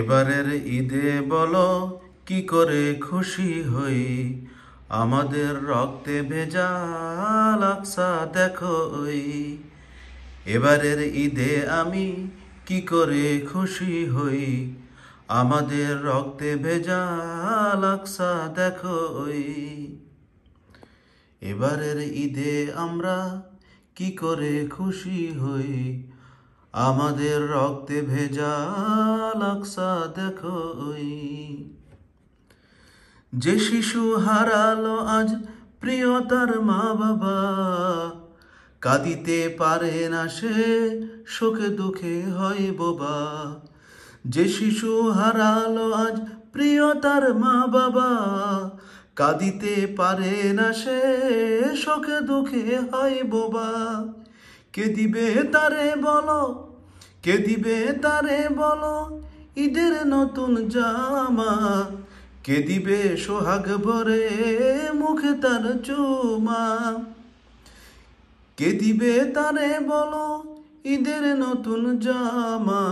এবারের ঈদে বলো কি করে খুশি হই আমাদের রক্তে ভেজা লাকসা দেখো ওই এবারের ঈদে আমি কি করে খুশি হই আমাদের রক্তে ভেজা লাকসা দেখো ওই এবারের ঈদে আমরা কি করে খুশি হই আমাদের রক্তে ভেজা লাকসা দেখো যে শিশু হারালো আজ প্রিয় তার মা বাবা কাঁদিতে পারে না সে শোকে দুঃখে হয় বোবা যে শিশু হারালো আজ প্রিয় তার মা বাবা কাঁদিতে পারে না সে শোকে দুঃখে হয় বোবা কে দিবে তারে বলো কে দিবে তারে বলো ঈদের নতুন জামা কে দিবে সোহাগ ভরে মুখে তার চুমা কে দিবে তারে বলো ঈদের নতুন জামা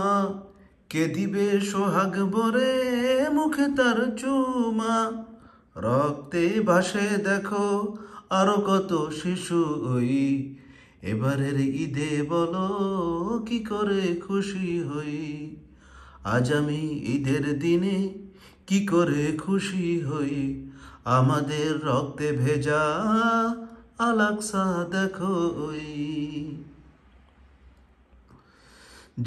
কে দিবে সোহাগ ভরে মুখে তার চুমা রক্তে ভাসে দেখো আরো কত শিশু ওই এবারের ঈদে বলো কি করে খুশি হই আজ আমি ঈদের দিনে কি করে খুশি হই আমাদের রক্তে ভেজা আলাকসা দেখো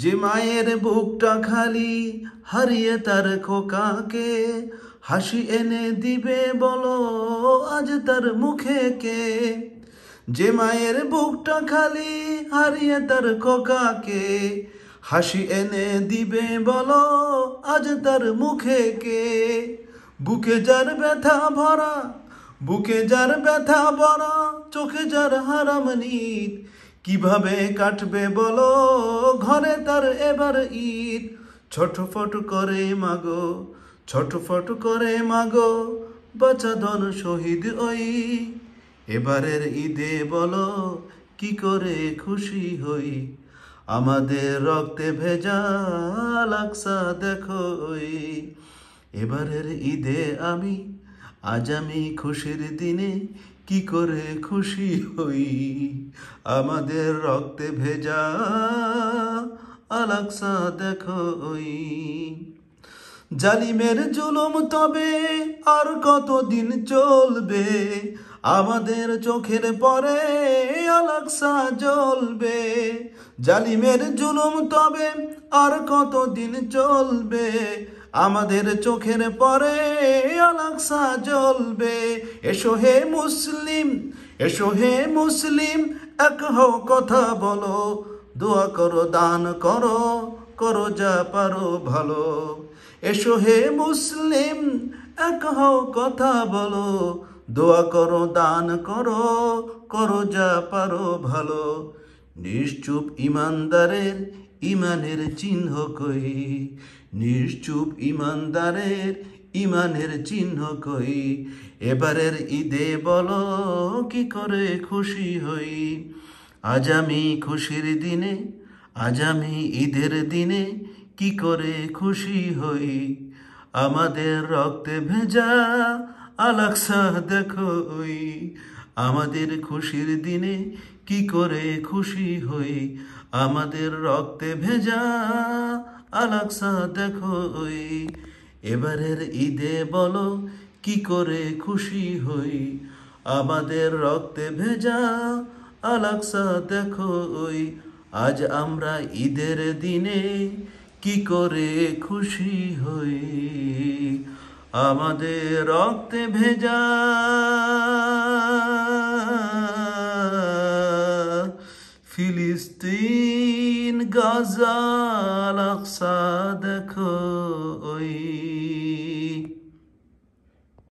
যে মায়ের বুকটা খালি হারিয়ে তার খোকাকে হাসি এনে দিবে বলো আজ তার মুখে কে যে মায়ের বুকটা খালি হারিয়ে তার খোকাকে হাসি এনে দিবে বলো আজ তার মুখে কে বুকে যার ব্যথা ভরা বুকে যার ব্যথা ভরা চোখে যার হারাম নিত কিভাবে কাটবে বলো ঘরে তার এবার ঈদ ছটফট করে মাগো ছটফট করে মাগো ধন শহীদ ওই এবারের ঈদে বলো কি করে খুশি হই আমাদের রক্তে ভেজা লাগসা দেখো এবারের ঈদে আমি আজ আমি খুশির দিনে কি করে খুশি হই আমাদের রক্তে ভেজা আলাক্সা দেখো ওই জালিমের জুলুম তবে আর কতদিন চলবে আমাদের চোখের পরে আলাকসা জ্বলবে জালিমের জুলুম তবে আর কতদিন চলবে আমাদের চোখের পরে আলাকসা জ্বলবে এসো হে মুসলিম এসো হে মুসলিম এক হ কথা বলো দোয়া করো দান করো করো যা পারো ভালো এসো হে মুসলিম এক হও কথা বলো দোয়া করো দান করো করো যা পারো ভালো নিশ্চুপ ইমানদারের ইমানের চিহ্ন কই নিশ্চুপ ইমানদারের ইমানের চিহ্ন কই এবারের ঈদে বলো কি করে খুশি হই আজ আমি খুশির দিনে আজ আমি ঈদের দিনে কি করে খুশি হই আমাদের রক্তে ভেজা আলাক্সা দেখো ওই আমাদের খুশির দিনে কি করে খুশি হই আমাদের রক্তে ভেজা আলাক্সা দেখো ওই এবারের ঈদে বলো কি করে খুশি হই আমাদের রক্তে ভেজা আলাক্সা দেখো ওই আজ আমরা ঈদের দিনে কি করে খুশি হই আমাদের রক্তে ভেজা ফিলিস্তিন গাজা দেখো ওই